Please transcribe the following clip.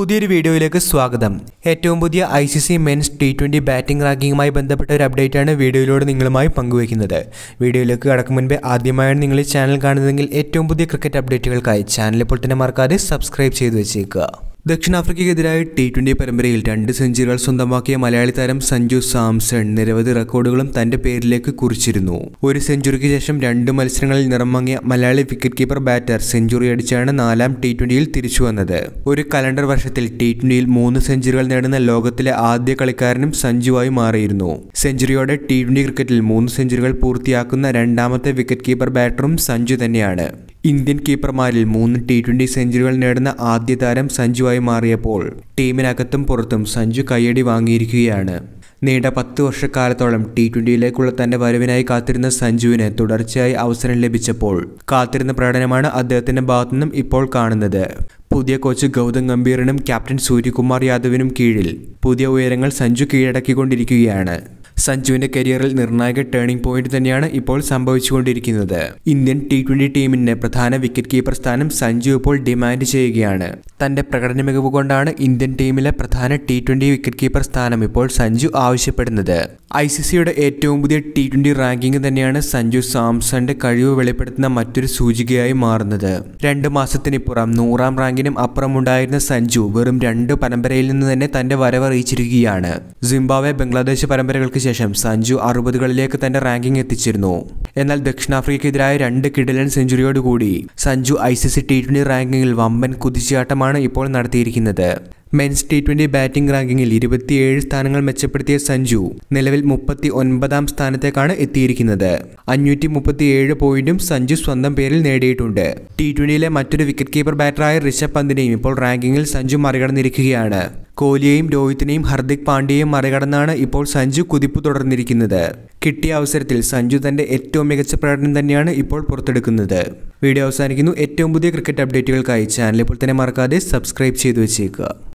പുതിയൊരു വീഡിയോയിലേക്ക് സ്വാഗതം ഏറ്റവും പുതിയ I C C men's T twenty batting റാങ്കിങ്ങുമായി ബന്ധപ്പെട്ട ഒരു അപ്ഡേറ്റാണ് വീഡിയോയിലൂടെ നിങ്ങളുമായി പങ്കുവയ്ക്കുന്നത് വീഡിയോയിലേക്ക് കടക്കും മുൻപേ ആദ്യമായാണ് നിങ്ങൾ ഈ ചാനൽ കാണുന്നതെങ്കിൽ ഏറ്റവും പുതിയ ക്രിക്കറ്റ് അപ്ഡേറ്റുകൾക്കായി ചാനൽ പൊട്ടിനെ മറക്കാതെ സബ്സ്ക്രൈബ് ചെയ്തു വെച്ചേക്കുക ദക്ഷിണാഫ്രിക്കയ്ക്കെതിരായ ടി ട്വൻ്റി പരമ്പരയിൽ രണ്ട് സെഞ്ചുറികൾ സ്വന്തമാക്കിയ മലയാളി താരം സഞ്ജു സാംസൺ നിരവധി റെക്കോർഡുകളും തന്റെ പേരിലേക്ക് കുറിച്ചിരുന്നു ഒരു സെഞ്ചുറിക്ക് ശേഷം രണ്ട് മത്സരങ്ങളിൽ നിറം Malayali wicket keeper batter century അടിച്ചാണ് നാലാം ടി ട്വൻ്റിയിൽ തിരിച്ചു വന്നത് ഒരു കലണ്ടർ വർഷത്തിൽ ടി ട്വൻ്റിയിൽ മൂന്ന് സെഞ്ചുറികൾ നേടുന്ന ലോകത്തിലെ ആദ്യ കളിക്കാരനും സഞ്ജുവായി മാറിയിരുന്നു സെഞ്ചുറിയോടെ ടി ട്വൻ്റി ക്രിക്കറ്റിൽ മൂന്ന് സെഞ്ചുറികൾ പൂർത്തിയാക്കുന്ന രണ്ടാമത്തെ വിക്കറ്റ് കീപ്പർ ബാറ്ററും സഞ്ജു തന്നെയാണ് ഇന്ത്യൻ കീപ്പർമാരിൽ മൂന്ന് ടി ട്വൻ്റി സെഞ്ചുറികൾ നേടുന്ന ആദ്യ താരം സഞ്ജുവായി മാറിയപ്പോൾ ടീമിനകത്തും പുറത്തും സഞ്ജു കയ്യടി വാങ്ങിയിരിക്കുകയാണ് നീണ്ട പത്ത് വർഷക്കാലത്തോളം ടി ട്വൻ്റിയിലേക്കുള്ള തൻ്റെ വരവിനായി കാത്തിരുന്ന സഞ്ജുവിന് തുടർച്ചയായി അവസരം ലഭിച്ചപ്പോൾ കാത്തിരുന്ന പ്രകടനമാണ് അദ്ദേഹത്തിൻ്റെ ഭാഗത്തുനിന്നും ഇപ്പോൾ കാണുന്നത് പുതിയ കോച്ച് ഗൗതം ഗംഭീറിനും ക്യാപ്റ്റൻ സൂര്യകുമാർ യാദവിനും കീഴിൽ പുതിയ ഉയരങ്ങൾ സഞ്ജു കീഴടക്കിക്കൊണ്ടിരിക്കുകയാണ് സഞ്ജുവിന്റെ കരിയറിൽ നിർണായക ടേണിംഗ് പോയിന്റ് തന്നെയാണ് ഇപ്പോൾ സംഭവിച്ചുകൊണ്ടിരിക്കുന്നത് ഇന്ത്യൻ ടി ട്വന്റി ടീമിന് പ്രധാന വിക്കറ്റ് കീപ്പർ സ്ഥാനം സഞ്ജു ഇപ്പോൾ ഡിമാൻഡ് ചെയ്യുകയാണ് തന്റെ പ്രകടന മികവ് കൊണ്ടാണ് ഇന്ത്യൻ ടീമിലെ പ്രധാന ടി ട്വന്റി വിക്കറ്റ് കീപ്പർ സ്ഥാനം ഇപ്പോൾ സഞ്ജു ആവശ്യപ്പെടുന്നത് ഐ സി സിയുടെ ഏറ്റവും പുതിയ ടി ട്വന്റി റാങ്കിംഗ് തന്നെയാണ് സഞ്ജു സാംസന്റെ കഴിവ് വെളിപ്പെടുത്തുന്ന മറ്റൊരു സൂചികയായി മാറുന്നത് രണ്ട് മാസത്തിനിപ്പുറം നൂറാം റാങ്കിനും അപ്പുറമുണ്ടായിരുന്ന സഞ്ജു വെറും രണ്ട് പരമ്പരയിൽ നിന്ന് തന്നെ തന്റെ വരവറിയിച്ചിരിക്കുകയാണ് സിംബാബ്വെ ബംഗ്ലാദേശ് പരമ്പരകൾക്ക് ശേഷം സഞ്ജു അറുപതുകളിലേക്ക് തന്റെ റാങ്കിംഗ് എത്തിച്ചിരുന്നു എന്നാൽ ദക്ഷിണാഫ്രിക്കയ്ക്കെതിരായ രണ്ട് കിഡലൻ സെഞ്ചുറിയോടുകൂടി Sanju I C C T twenty റാങ്കിങ്ങിൽ വമ്പൻ കുതിച്ചാട്ടമാണ് ഇപ്പോൾ നടത്തിയിരിക്കുന്നത് മെൻസ് ടി ട്വന്റി ബാറ്റിംഗ് റാങ്കിങ്ങിൽ ഇരുപത്തിയേഴ് സ്ഥാനങ്ങൾ മെച്ചപ്പെടുത്തിയ സഞ്ജു നിലവിൽ മുപ്പത്തി ഒൻപതാം സ്ഥാനത്തേക്കാണ് എത്തിയിരിക്കുന്നത് അഞ്ഞൂറ്റി മുപ്പത്തിയേഴ് പോയിന്റും സഞ്ജു സ്വന്തം പേരിൽ നേടിയിട്ടുണ്ട് ടി ട്വന്റിയിലെ മറ്റൊരു വിക്കറ്റ് കീപ്പർ ബാറ്ററായ ഋഷഭ് പന്തിനെയും ഇപ്പോൾ റാങ്കിങ്ങിൽ സഞ്ജു മറികടന്നിരിക്കുകയാണ് കോഹ്ലിയെയും രോഹിത്തിനെയും ഹർദിക് പാണ്ഡ്യയെയും മറികടന്നാണ് ഇപ്പോൾ സഞ്ജു കുതിപ്പ് തുടർന്നിരിക്കുന്നത് കിട്ടിയ അവസരത്തിൽ സഞ്ജു തന്റെ ഏറ്റവും മികച്ച പ്രകടനം തന്നെയാണ് ഇപ്പോൾ പുറത്തെടുക്കുന്നത് വീഡിയോ അവസാനിക്കുന്നു ഏറ്റവും പുതിയ ക്രിക്കറ്റ് അപ്ഡേറ്റുകൾക്കായി ചാനലിൽ ഇപ്പോൾ തന്നെ മറക്കാതെ സബ്സ്ക്രൈബ് ചെയ്തു വെച്ചേക്കുക